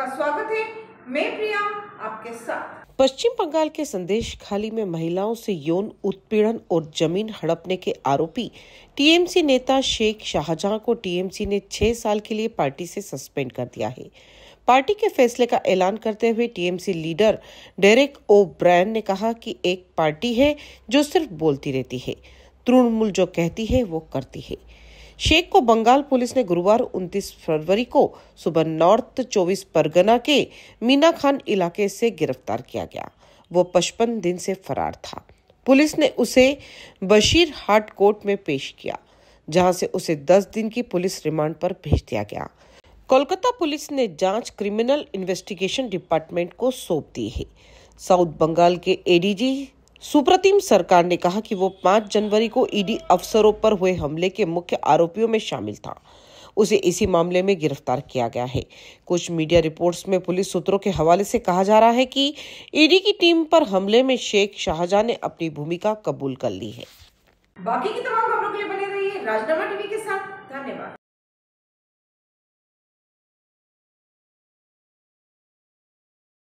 आपका स्वागत है मैं प्रिया आपके साथ पश्चिम बंगाल के संदेश खाली में महिलाओं से यौन उत्पीड़न और जमीन हड़पने के आरोपी टीएमसी नेता शेख शाहजहां को टीएमसी ने छह साल के लिए पार्टी से सस्पेंड कर दिया है पार्टी के फैसले का ऐलान करते हुए TMC leader Derek O'Brien ने कहा कि एक पार्टी है जो सिर्फ बोलती रहती है तृणमूल जो कहती है वो करती है शेख को बंगाल पुलिस ने गुरुवार 29 फरवरी को सुबह नॉर्थ 24 परगना के मीना खान इलाके से गिरफ्तार किया गया वो पचपन दिन से फरार था पुलिस ने उसे बशीर हाट कोर्ट में पेश किया जहां से उसे 10 दिन की पुलिस रिमांड पर भेज दिया गया कोलकाता पुलिस ने जांच क्रिमिनल इन्वेस्टिगेशन डिपार्टमेंट को सौंप दी है साउथ बंगाल के एडीजी सुप्रतिम सरकार ने कहा कि वो 5 जनवरी को ईडी अफसरों पर हुए हमले के मुख्य आरोपियों में शामिल था उसे इसी मामले में गिरफ्तार किया गया है कुछ मीडिया रिपोर्ट्स में पुलिस सूत्रों के हवाले से कहा जा रहा है कि ईडी की टीम पर हमले में शेख शाहजहां ने अपनी भूमिका कबूल कर ली है बाकी की तमाम खबरों के लिए बने रहिए राजनामा टीवी के साथ धन्यवाद